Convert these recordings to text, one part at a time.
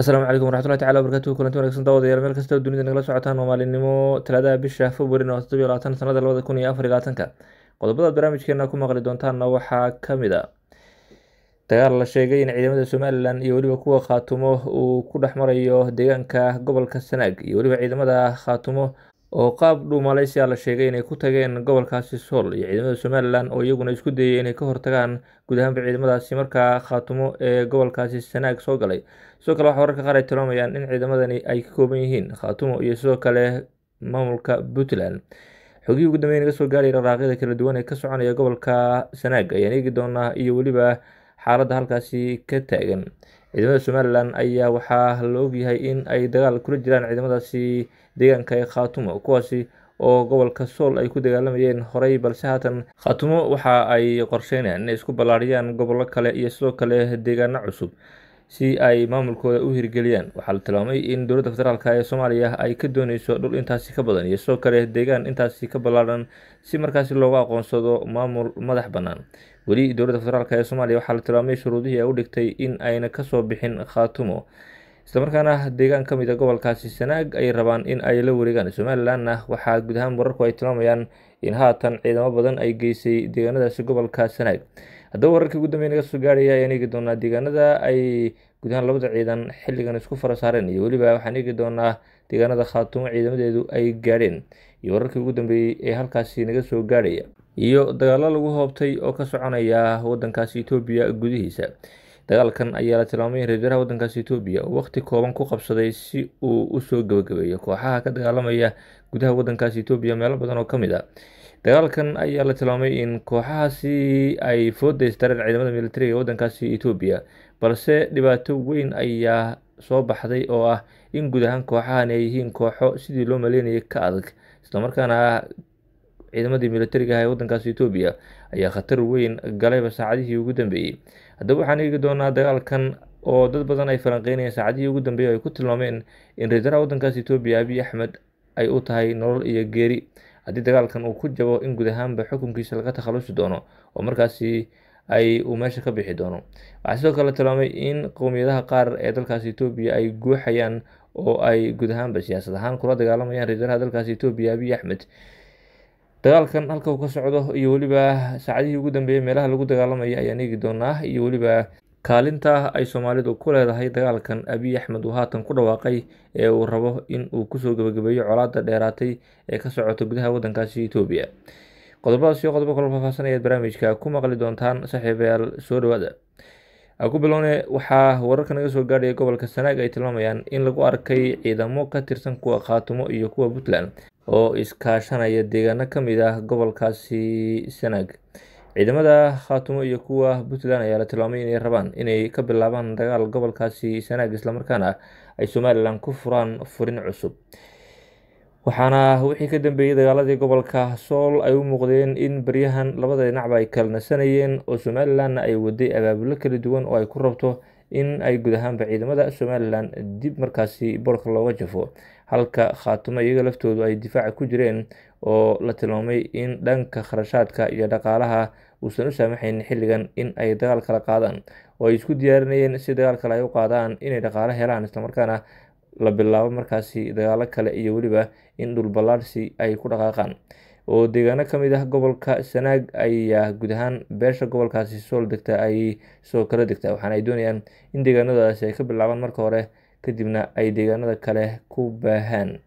asalaamu calaykum waraxmatullahi tacala wabarakatuhu kulanti wanagsan daawadayaal meel kasta oo dunida nagala socotaan waa maalinimo talaadaha bisha februarina waa toddobiyo labaatan sanada labada kun iyo afar iyo labaatanka qodobadaad barnaamijkeena ku maqli doontaanna waxaa ka mid a dagaal la sheegay in ciidamada somalilan iyo weliba kuwa khaatumo uu ku dhex marayo deegaanka gobolka sanaag iyo weliba ciidamada khaatumo oo qaab dhow maleesiya la sheegay inay ku tageen gobolkaasi sool iyo ciidamada somalilan oo iyaguna isku dayay inay ka hortagaan guud ahaanba ciidamadaasi markaa khaatumo ee gobolkaasi sanaag soo galay sidoo kale waxaa wararka qaar ay tilmaamayaan in ciidamadani ay ka kooban yihiin khaatumo iyo sidoo kale maamulka puntland xogihii ugu dambeyn naga soo gaaraya dhaqaaqyada kala duwan ee ka soconaya gobolka sanaag ayaan eegi doonaa iyo weliba xaaladda halkaasi ka taagan ciidamada somalilan ayaa waxaa la ogyahay in ay dagaal kula jiraan ciidamadaasi deegaanka ee khaatumo kuwaasi oo gobolka sool ay ku dagaalamayeen horey balse haatan khaatumo waxa ay qorsheynayaan inay isku ballaariyaan gobollo kale iyo sidoo kale deegaano cusub si ay maamulkooda u hirgeliyaan waxaa la tilmaamay in dowladda federaalk ee soomaaliya ay ka dooneyso dhul intaasi ka badan iyo sidoo kale deegaan intaasi ka ballaaran si markaasi loogu aqoonsado maamul madax bannaan weli dowladda federaalk ee soomaaliya waxaa la tilmaamay shuruudihii ay u dhigtay in ayna kasoo bixin khaatumo islamarkaana deegaan ka mid a ah gobolkaasi sanaag ay rabaan in ay la wareegaan somalilanna waxaa guud ahaan wararku ay tilmaamayaan in haatan ciidamo badan ay geysay deegaanadaasi gobolka sanaag haddaba wararkii ugu dambeyn naga soo gaaraya ayaan eegi doonaa deegaanada ay guud ahaan labada ciidan xilligan isku fara saareen iyo weliba waxaan eegi doonaa deegaanada khaatumo ciidamadeedu ay gaadheen iyo wararkii ugu dambeeyey ee halkaasi naga soo gaadhaya iyo dagaalo lagu hoobtay oo ka soconaya wadankaasi etoobiya gudihiisa dagaalkan ayaa la tilmaamay in reerbeeraha wadankaasi etoobiya uu waqti kooban ku qabsaday si uu usoo gabagabeeyo kooxaha ka dagaalamaya gudaha wadankaasi etoobiya meelo badan oo ka mid a ah. dagaalkan ayaa la tilmaamay in kooxahaasi ay fooddaystareen ciidamada militariga wadankaasi etoobiya balse dhibaato weyn ayaa soo baxday oo ah in guud ahaan kooxahan ay yihiin kooxo sidii loo maleynayay ka adag islamarkaana ciidamadii militariga aha ee wadankaas etoobiya ayaa khatar weyn galayba saacadihii ugu dambeeyey haddaba waxaan eegi doonaa dagaalkan oo dad badan ay falanqeynayeen saacadihii ugu dambeeyey ay ku tilmaameen in reesaraha wadankaas etoobiya abiy axmed ay u tahay nolol iyo geeri haddii dagaalkan uu ku jabo in guud ahaanba xukunkiisa laga takhalusi doono oo markaasi ay uu meesha ka bixi doono waxaa sidoo kale tilmaamay in qowmiyadaha qaar ee dalkaas etoobiya ay guuxayaan oo ay guud ahaanba siyaasad ahaan kula dagaalamayaan reesaraha dalkaas etoobiya abiy axmed dagaalkan halka uu ka socdo iyo weliba saacadihii ugu dambeeyey meelaha lagu dagaalamaya ayaan eegi doonaa iyo weliba kaalinta ay soomaalidu ku leedahay dagaalkan abiy axmed uu haatan ku dhawaaqay ee uu rabo in uu kusoo gebagabeeyo colaada dheeraatay ee ka socota gudaha waddankaasi etoobiya qodobadaas iyo qodobo kalo faahfaahsan ayaad barnaamijka ku maqli doontaan saaxiibayaal soo dhawaada ku bilowna waxaa wararka naga soo gaadhaya gobolka sanaag ay tilmaamayaan in lagu arkay ciidamo ka tirsan kuwa khaatumo iyo kuwa puntland oo iskaashanaya deegaano ka mid ah gobolkaasi sanaag ciidamada khaatumo iyo kuwa puntland ayaa la tilmaamay inay rabaan inay ka bilaabaan dagaal gobolkaasi sanaag islamarkaana ay somalilan ku furaan furin cusub waxaana wixii ka dambeeyey dagaaladii gobolka sool ay u muuqdeen in baryahan labada dhinacba ay kala nasanayeen oo somalilanna ay waday abaabulo kala duwan oo ay ku rabto in ay guud ahaanba ciidamada somalilan dib markaasi boolka looga jafo halka khaatumo iyaga laftoodu ay difaaca ku jireen oo la tilmaamay in dhanka kharashaadka iyo dhaqaalaha uusan u saamaxayn xilligan in ay dagaal kala qaadaan oo ay isku diyaarinayeen si dagaal kale ay u qaadaan inay dhaqaalo helaan islamarkaana la bilaabo markaasi dagaalo kale iyo weliba in dhulballaadhsi ay ku dhaqaaqaan oo deegaano ka mid ah gobolka sanaag ayaa guud ahaan beesha gobolkaasi sool degta ay soo kala degtaa waxaana ay doonayaan in deegaanadaasi ay ka bilaabaan marka hore kadibna ay deegaanada kale ku baahaan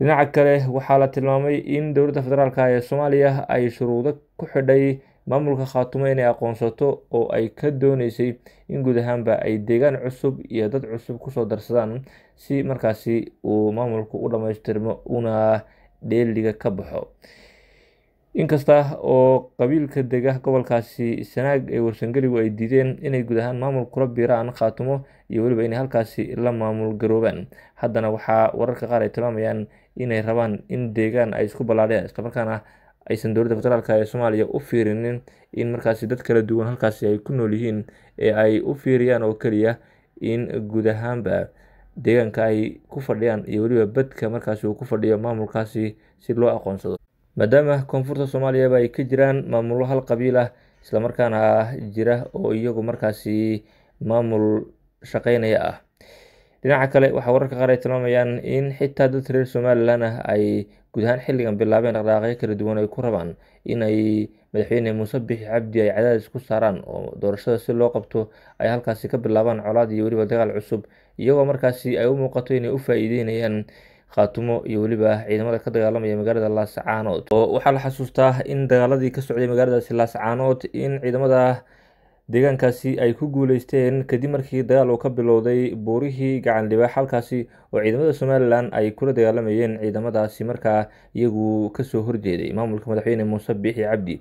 dhinaca kale waxaa la tilmaamay in dowladda federaalk ee soomaaliya ay shuruudo ku xidhay maamulka khaatumo inay aqoonsato oo ay ka dooneysay in guud ahaanba ay deegaan cusub iyo dad cusub kusoo darsadaan si markaasi uu maamulku u dhammaystirmo una dheeliga ka baxo inkasta oo qabiilka dega gobolkaasi sanaag ee warsangeligu ay diideen inay guud ahaan maamul kula biiraan khaatumo iyo weliba inay halkaasi la maamul garoobaan haddana waxaa wararka qaar ay tilmaamayaan inay rabaan in deegaan ay isku ballaadheen islamarkaana aysan dowladda federaalk ee soomaaliya u fiirinin in markaasi dad kala duwan halkaasi ay ku nool yihiin ee ay u fiiriyaan oo keliya in guud ahaanba deegaanka ay ku fadhiyaan iyo weliba badka markaasi uu ku fadhiyo maamulkaasi si loo aqoonsado maadaama koonfurta soomaaliyaba ay ka jiraan maamullo hal qabiil ah islamarkaana jira oo iyagu markaasi maamul shaqeynaya ah dhinaca kale waxaa wararka qaar ay tilmaamayaan in xitaa dad reer somalilan ah ay guud ahaan xilligan bilaabeen dhaqdhaaqyo kala duwan ay ku rabaan in ay madaxweyne muuse bixi cabdi ay cadaadis ku saaraan oo doorashada si loo qabto ay halkaasi ka bilaabaan colaad iyo weliba dagaal cusub iyagoo markaasi ay u muuqato inay u faa'iideynayaan khaatumo iyo weliba ciidamada ka dagaalamaya magaalada laascaanood oo waxaa la xasuustaa in dagaaladii ka socday magaaladaasi laascaanood in ciidamada deegaankaasi ay ku guuleysteen kadib markii dagaal uu ka bilowday buurihii gacanlibaax halkaasi oo ciidamada somalilan ay kula dagaalamayeen ciidamadaasi markaa iyagu kasoo horjeeday maamulka madaxweyne muuse biixi cabdi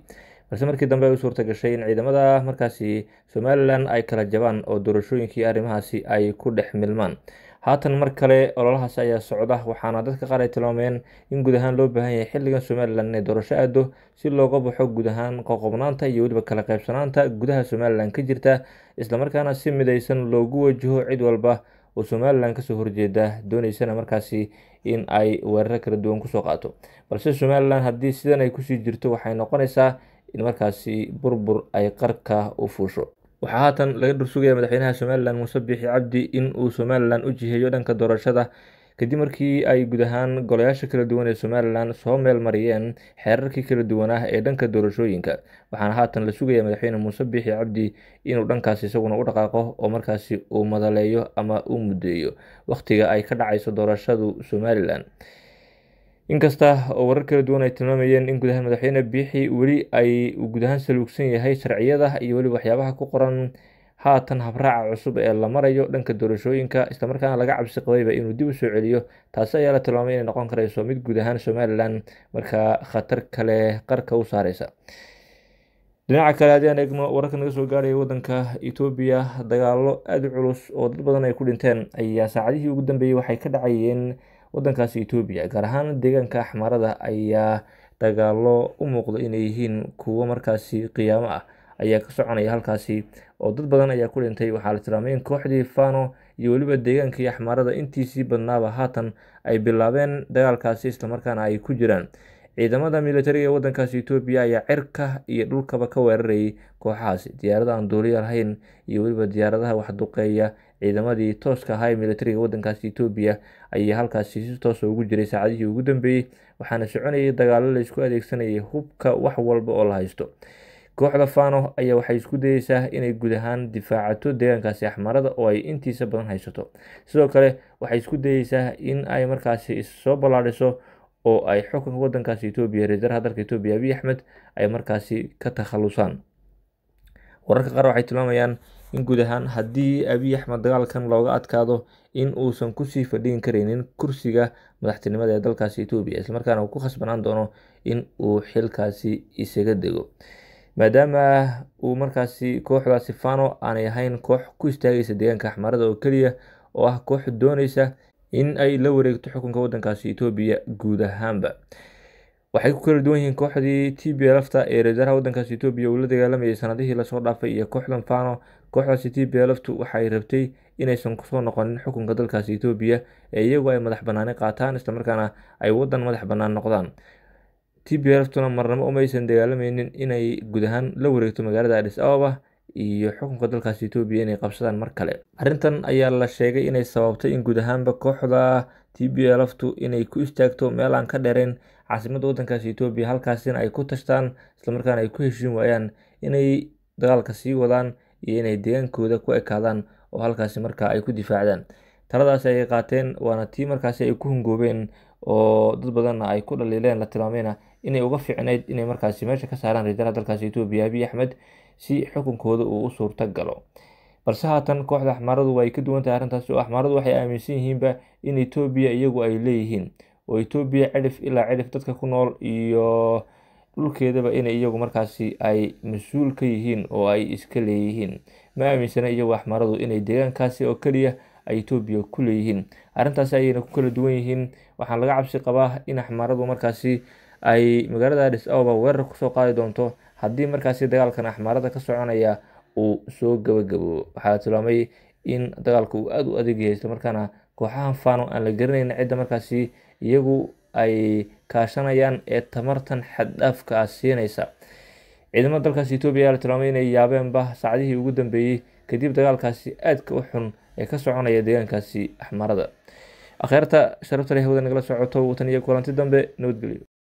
balse markii dambe ay u suurta gashay in ciidamada markaasi somalilan ay kala jabaan oo doorashooyinkii arrimahaasi ay ku dhex milmaan haatan mar kale ololahaas ayaa socda waxaana dadka qaar ay tilmaameen in guud ahaan loo baahan yahay xilligan somalilan inay doorasho aado si looga baxo guud ahaan qoqobnaanta iyo weliba kala qaybsanaanta gudaha somalilan ka jirta islamarkaana si midaysan loogu wajaho cid walba oo somalilan kasoo horjeeda doonaysana markaasi in ay weerara kala duwan kusoo qaato balse somalilan haddii sidan ay kusii jirto waxay noqonaysaa in markaasi burbur ay qarka u fuusho waxaa haatan laga dhursugaya madaxweynaha somalilan muuse biixi cabdi in uu somalilan u jiheeyo dhanka doorashada kadib markii ay guud ahaan golayaasha kala duwan ee somalilan soo meel mariyeen xeerarkii kala duwanaah ee dhanka doorashooyinka waxaana haatan la sugayaa madaxweyne muuse biixi cabdi inuu dhankaasi isaguna u dhaqaaqo oo markaasi uu madaleeyo ama u muddeeyo wakhtiga ay ka dhacayso doorashadu somalilan inkasta oo warar kala duwan ay tilmaamayeen in guud ahaan madaxweyne biixi weli ay guud ahaan saluugsan yahay sharciyada iyo weliba waxyaabaha ku qoran haatan habraaca cusub ee la marayo dhanka doorashooyinka islamarkaana laga cabsi qabayba inuu dib u soo celiyo taasi ayaa la tilmaamay inay noqon karayso mid guud ahaan somalilan marka khatar kale qarka u saaraysa dhinaca kale haddii aan eegno wararka naga soo gaaraya waddanka etoobiya dagaalo aada u culus oo dad badan ay ku dhinteen ayaa saacadihii ugu dambeeyey waxay ka dhacayeen wadankaasi etoobiya gaar ahaan deegaanka axmarada ayaa dagaalo u muuqda inay yihiin kuwo markaasi qiyaamo ah ayaa ka soconaya halkaasi oo dad badan ayaa ku dhintay waxaa la tilmaamay in kooxdii fano iyo weliba deegaankii axmarada intiisii badnaaba haatan ay bilaabeen dagaalkaasi islamarkaana ay ku jiraan ciidamada militariga ee wadankaasi etoobiya ayaa cirka iyo dhulkaba ka weerarayay kooxahaasi diyaarada aan duuliya lahayn iyo weliba diyaaradaha waxduqeeya ciidamadii tooska ahaa ee milatariga wadankaasi etoobiya ayaa halkaasi si toosa ah ugu jiray saacadihii ugu dambeeyey waxaana soconayay dagaalo la adeegsanayay hubka wax walba oo la haysto kooxda fano ayaa waxay isku dayeysaa inay guud ahaan difaacato deegaankaasi axmarada oo ay intiisa badan haysato sidoo kale waxay isku dayeysaa in ay markaasi issoo ballaadhiso oo ay xukunka wadankaasi etoobiya reer dalka etoobiya abiy axmed ay markaasi ka takhalusaan wararka qaar waxay tilmaamayaan in guud ahaan haddii abiy axmed dagaalkan looga adkaado in uusan kusii fadhiin karaynin kursiga madaxtinimada ee dalkaasi etoobiya islamarkaana uu ku khasbanaan doono in uu xilkaasi isaga dego maadaama uu markaasi kooxdaasi fano aanay ahayn koox ku istaagaysa deegaanka axmarada oo keliya oo ah koox doonaysa in ay la wareegto xukunka waddankaasi etoobiya guud ahaanba waxay ku kala duwan yihiin kooxdii tblfta ee reeraha wadankaas etoobiya uu la dagaalamayay sanadihii lasoo dhaafay iyo kooxdan fano kooxdaasi tblftu waxay rabtay inaysan kusoo noqonin xukunka dalkaas etoobiya ee iyagu ay madax banaani qaataan islamarkaana ay wadan madax banaan noqdaan tblftuna marnabo umaysan dagaalamaynin inay guud ahaan la wareegto magaalada adis ababa iyo xukunka dalkaas etoobiya inay qabsadaan mar kale arrintan ayaa la sheegay inay sababtay in guud kooxda tblftu inay ku istaagto meel aan ka dheerayn caasimada waddankaas etoobiya halkaasina ay ku tashtaan islamarkaana ay ku heshiin waayaan inay dagaalka sii wadaan iyo inay deegaankooda ku ekaadaan oo halkaasi markaa ay ku difaacdaan taladaasi ayay qaateen waana tii markaasi ay ku hungoobeen oo dad badanna ay ku dhaliileen la tilmaameyna inay uga fiicnayd inay markaasi meesha ka saaraan rajaalaha dalkaasi etoobiya abiy axmed si xukunkooda uu u suurto galo balse haatan kooxda axmaaradu waa ay ka duwantahay arrintaasi oo axmaradu waxay aaminsan yihiinba in etoobiya iyagu ay leeyihiin oo etoobiya cidhif ilaa cidhif dadka ku nool iyo dhulkeedaba inay iyagu markaasi ay mas-uul ka yihiin oo ay iska leeyihiin ma aaminsana iyagu axmaaradu inay deegaankaasi oo keliya ay etoobiya ku leeyihiin arrintaasi ayayna ku kala duwan yihiin waxaan laga cabsi qabaa in axmaradu markaasi ay magaalada adis ababa weerar kusoo qaadi doonto haddii markaasi dagaalkan axmarada ka soconaya uu soo gabagabo waxaa la tilmaamay in dagaalku uu aada u adeegyahay isla markaana kooxahan fano aan la garanayn cidda markaasi iyagu ay kaashanayaan ee tamartan xaddhaafka ah siinaysa ciidamada dalkaasi etoobiya ayaa la tilmaamay inay yaabeenba saacadihii ugu dambeeyey kadib dagaalkaasi aadka u xun ee ka soconaya deegaankaasi axmarada akheerta sharafta leh hawada nagala socoto watan iyo kulanti dambe nabadgelyo